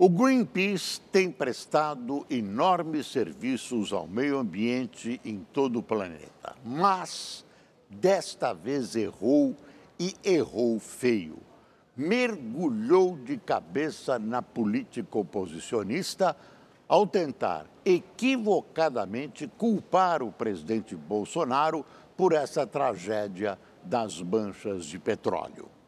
O Greenpeace tem prestado enormes serviços ao meio ambiente em todo o planeta, mas desta vez errou e errou feio. Mergulhou de cabeça na política oposicionista ao tentar equivocadamente culpar o presidente Bolsonaro por essa tragédia das manchas de petróleo.